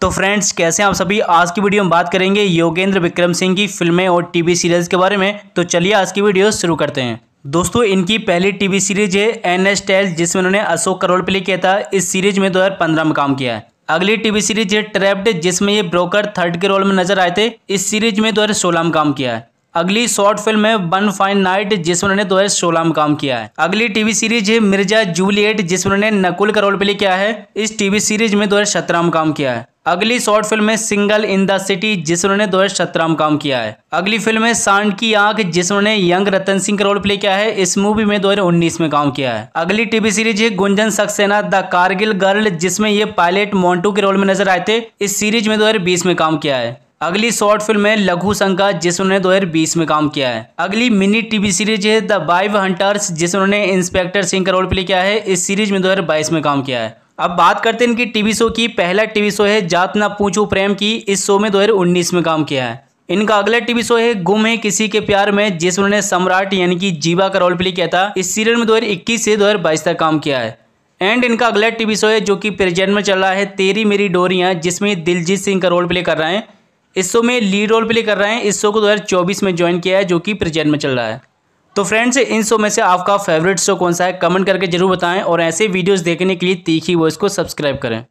तो फ्रेंड्स कैसे हैं आप सभी आज की वीडियो में बात करेंगे योगेंद्र विक्रम सिंह की फिल्में और टीवी सीरियल्स के बारे में तो चलिए आज की वीडियो शुरू करते हैं दोस्तों इनकी पहली टीवी सीरीज है एन एस टेल जिसमें उन्होंने अशोक करोल प्ले किया था इस सीरीज में 2015 में काम किया है अगली टीवी सीरीज है ट्रैप्ड जिसमें ये ब्रोकर थर्ड के रोल में नजर आए थे इस सीरीज में 2016 में काम किया है अगली शॉर्ट फिल्म है वन फाइन नाइट जिसमें उन्होंने दो हजार सोलह में काम किया है अगली टीवी सीरीज है मिर्जा जूलियट जिसमें उन्होंने नकुल का रोल प्ले किया है इस टीवी सीरीज में दो हजार सत्रह में काम किया है अगली शॉर्ट फिल्म है सिंगल इन द सिटी जिसने दो हज़ार में काम किया है अगली फिल्म है सांड की आंख जिसने यंग रतन सिंह का रोल प्ले किया है इस मूवी में 2019 में काम किया है अगली टीवी सीरीज है गुंजन सक्सेना द कारगिल गर्ल जिसमें ये पायलट मोन्टू के रोल में नजर आए थे इस सीरीज में बीस में काम किया है अगली शॉर्ट फिल्म है लघु शंका हजार बीस में काम किया है अगली मिनी टीवी सीरीज है द बाइव हंटर्स जिस उन्होंने इंस्पेक्टर सिंह का रोल प्ले किया है इस सीरीज में बाईस में काम किया है अब बात करते हैं इनकी टीवी शो की पहला टीवी शो है जात ना पूछू प्रेम की इस शो में उन्नीस में काम किया है इनका अगला टीवी शो है गुम है किसी के प्यार में जिसमें उन्होंने सम्राट यानी कि जीवा का रोल प्ले किया था इस सीरियल में 2021 से 2022 तक काम किया है एंड इनका अगला टीवी शो है जो कि प्रेजेंट में चल रहा है तेरी मेरी डोरियाँ जिसमें दिलजीत सिंह का रोल प्ले कर रहे हैं इस शो में लीड रोल प्ले कर रहे हैं इस शो को चौबीस में ज्वाइन किया है जो कि प्रेजेंट में चल रहा है तो फ्रेंड्स इन शो में से आपका फेवरेट शो कौन सा है कमेंट करके जरूर बताएं और ऐसे वीडियोस देखने के लिए तीखी वॉइस को सब्सक्राइब करें